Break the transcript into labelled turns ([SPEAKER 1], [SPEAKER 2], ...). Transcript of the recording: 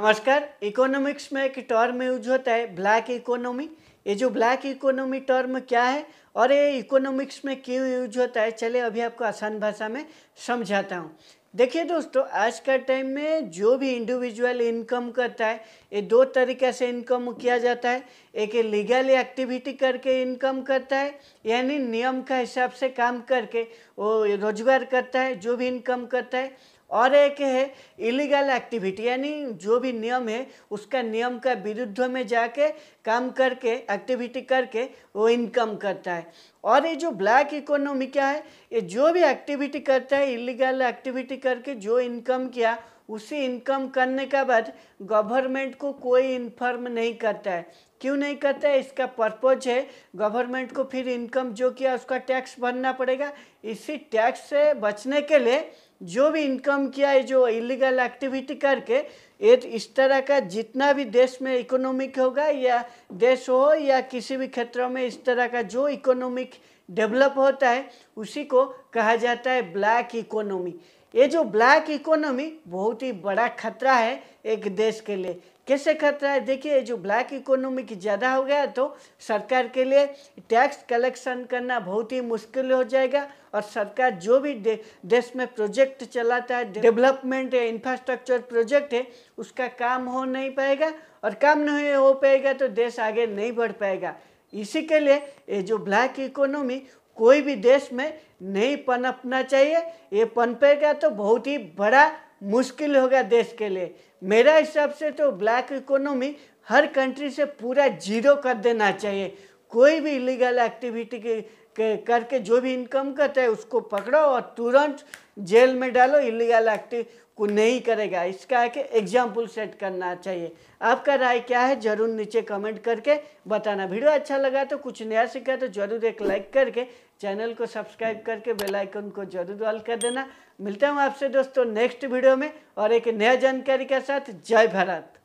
[SPEAKER 1] नमस्कार इकोनॉमिक्स में एक टर्म यूज होता है ब्लैक इकोनॉमी ये जो ब्लैक इकोनॉमी टर्म क्या है और ये इकोनॉमिक्स में क्यों यूज होता है चले अभी आपको आसान भाषा में समझाता हूँ देखिए दोस्तों आज का टाइम में जो भी इंडिविजुअल इनकम करता है ये दो तरीके से इनकम किया जाता है एक लीगल एक्टिविटी करके इनकम करता है यानी नियम का हिसाब से काम करके वो रोजगार करता है जो भी इनकम करता है और एक है इलीगल एक्टिविटी यानी जो भी नियम है उसका नियम का विरुद्ध में जाके काम करके एक्टिविटी करके वो इनकम करता है और ये जो ब्लैक इकोनॉमी क्या है ये जो भी एक्टिविटी करता है इलीगल एक्टिविटी करके जो इनकम किया उसी इनकम करने के बाद गवर्नमेंट को कोई इन्फॉर्म नहीं करता है क्यों नहीं करता है इसका पर्पज है गवर्नमेंट को फिर इनकम जो किया उसका टैक्स भरना पड़ेगा इसी टैक्स से बचने के लिए जो भी इनकम किया है जो इलीगल एक्टिविटी करके एक इस तरह का जितना भी देश में इकोनॉमिक होगा या देश हो या किसी भी क्षेत्र में इस तरह का जो इकोनॉमिक डेवलप होता है उसी को कहा जाता है ब्लैक इकोनॉमी ये जो ब्लैक इकोनॉमी बहुत ही बड़ा खतरा है एक देश के लिए कैसे खतरा है देखिए ये जो ब्लैक इकोनॉमी की ज़्यादा हो गया तो सरकार के लिए टैक्स कलेक्शन करना बहुत ही मुश्किल हो जाएगा और सरकार जो भी दे, देश में प्रोजेक्ट चलाता है डेवलपमेंट है इंफ्रास्ट्रक्चर प्रोजेक्ट है उसका काम हो नहीं पाएगा और काम नहीं हो पाएगा तो देश आगे नहीं बढ़ पाएगा इसी के लिए ये जो ब्लैक इकोनॉमी कोई भी देश में नहीं पनपना चाहिए ये पनपेगा तो बहुत ही बड़ा मुश्किल होगा देश के लिए मेरा हिसाब से तो ब्लैक इकोनॉमी हर कंट्री से पूरा जीरो कर देना चाहिए कोई भी इलीगल एक्टिविटी की करके जो भी इनकम करता है उसको पकड़ो और तुरंत जेल में डालो इलीगल एक्टिव को नहीं करेगा इसका है कि एग्जाम्पल सेट करना चाहिए आपका राय क्या है जरूर नीचे कमेंट करके बताना वीडियो अच्छा लगा तो कुछ नया सीखा तो जरूर एक लाइक करके चैनल को सब्सक्राइब करके बेल आइकन को जरूर ऑल कर देना मिलता हूँ आपसे दोस्तों नेक्स्ट वीडियो में और एक नया जानकारी के साथ जय भारत